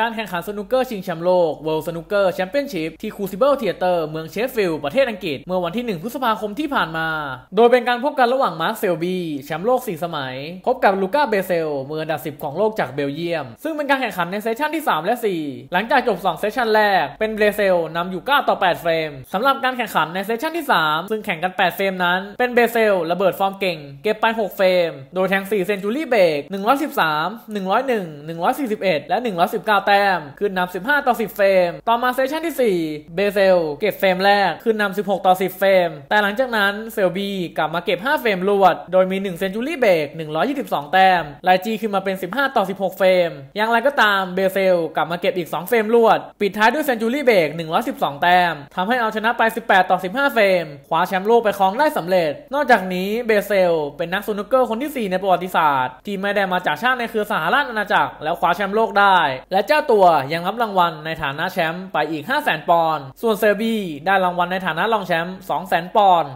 การแข่งขันสนุกเกอร์ชิงแชมป์โลก World Snooker Championship ที่ Crucible Theater เมืองเชฟฟิลด์ประเทศอังกฤษเมื่อวันที่1พฤษภาคมที่ผ่านมา โดยเป็นการพบกันระหว่างมาร์คเซลบีแชมป์โลก 4 สมัย พบกับลูก้าเบเซลมืออันดับ10 ของโลกจากเบลเยียม ซึ่งเป็นการแข่งขันในเซสชั่นที่ 3 และ 4 หลังจากจบ 2 เซสชั่นแรก เป็นเบเซลนำอยู่ 9 ต่อ8เฟรมสำหรับการแข่งขันในเซสชั่นที่3 ซึ่งแข่งกัน8เฟรมนั้นเป็นเบเซลระเบิดฟอร์มเก่ง เก็บไป 6 เฟรมโดยแทง4เซนจูรี่เบรก113 101 141และ 119แต้มขึ้นนำ15 ต่อ 10 เฟรม ต่อมาเซสชั่นที่ 4 เบเซลเก็บเฟรมแรก ขึ้นนำ16 ต่อ 10 เฟรม แต่หลังจากนั้นเซลบี กลับมาเก็บ 5 เฟรมรวด โดยมี 1 เซนจูรี่เบรก 122 แต้มไลจีขึ้นมาเป็น 15 ต่อ 16 เฟรม อย่างไรก็ตาม เบเซลกลับมาเก็บอีก 2 เฟรมรวด ปิดท้ายด้วยเซนจูรี่เบรก 112 แต้มทำให้เอาชนะไป 18 ต่อ 15 เฟรม คว้าแชมป์โลกไปครองได้สำเร็จ นอกจากนี้ เบเซล เป็นนักสนุกเกอร์คนที่ 4 ในประวัติศาสตร์ ที่ไม่ได้มาจากชาติในเครือสหราชอาณาจักรแล้วคว้าแชมป์โลกได้ และเจ้จ้าตัวยังรับรางวัลในฐานะแชมป์ไปอีก 5 0 0 0 0 0 ปอนด์ ส่วนเซอร์บีได้รางวัลในฐานะรองแชมป์ 2 0 0 0 0 0 ปอนด์